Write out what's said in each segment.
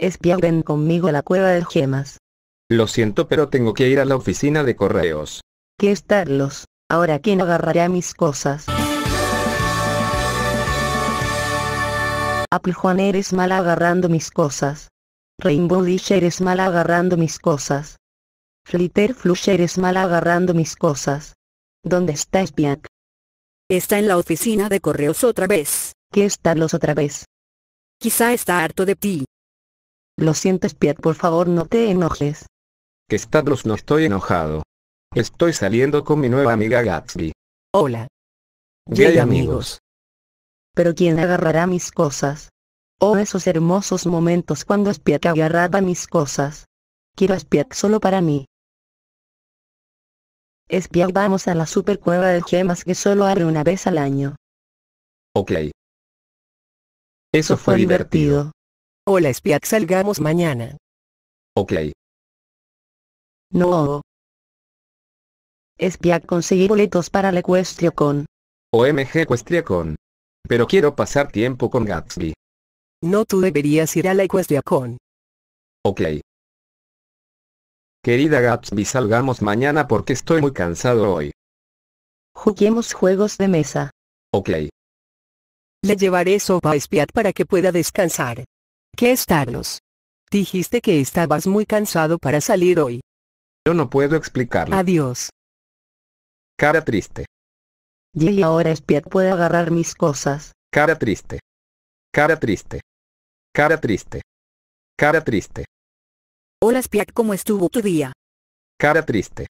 Espía ven conmigo a la cueva de gemas. Lo siento pero tengo que ir a la oficina de correos. ¿Qué estarlos, Ahora quién agarrará mis cosas. Apple Juan eres mal agarrando mis cosas. Rainbow Dish eres mal agarrando mis cosas. Flitter Flush eres mal agarrando mis cosas. ¿Dónde está Spiak? Está en la oficina de correos otra vez. ¿Qué estarlos otra vez? Quizá está harto de ti. Lo sientes Piet, por favor no te enojes. Que Stavros no estoy enojado. Estoy saliendo con mi nueva amiga Gatsby. Hola. Yay amigos. Pero ¿quién agarrará mis cosas? Oh, esos hermosos momentos cuando Spiek agarraba mis cosas. Quiero a solo para mí. Espiag, vamos a la super cueva de gemas que solo abre una vez al año. Ok. Eso, fue, divertido. Hola Spiak salgamos mañana. Ok. No. Spiak conseguí boletos para la con. OMG con. Pero quiero pasar tiempo con Gatsby. No tú deberías ir a la con. Ok. Querida Gatsby salgamos mañana porque estoy muy cansado hoy. Juguemos juegos de mesa. Ok. Le llevaré sopa a Spiat para que pueda descansar qué Dijiste que estabas muy cansado para salir hoy. Yo no puedo explicarlo. Adiós. Cara triste. Y ahora Spiat puede agarrar mis cosas. Cara triste. Cara triste. Cara triste. Cara triste. Hola Spiak ¿cómo estuvo tu día? Cara triste.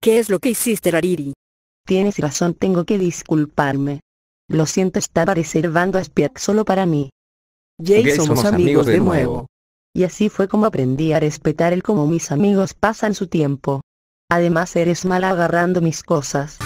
¿Qué es lo que hiciste, Rariri? Tienes razón, tengo que disculparme. Lo siento, estaba reservando a Spiak solo para mí. Jay somos, amigos, de, nuevo. Y así fue como aprendí a respetar el como mis amigos pasan su tiempo. Además eres mal agarrando mis cosas.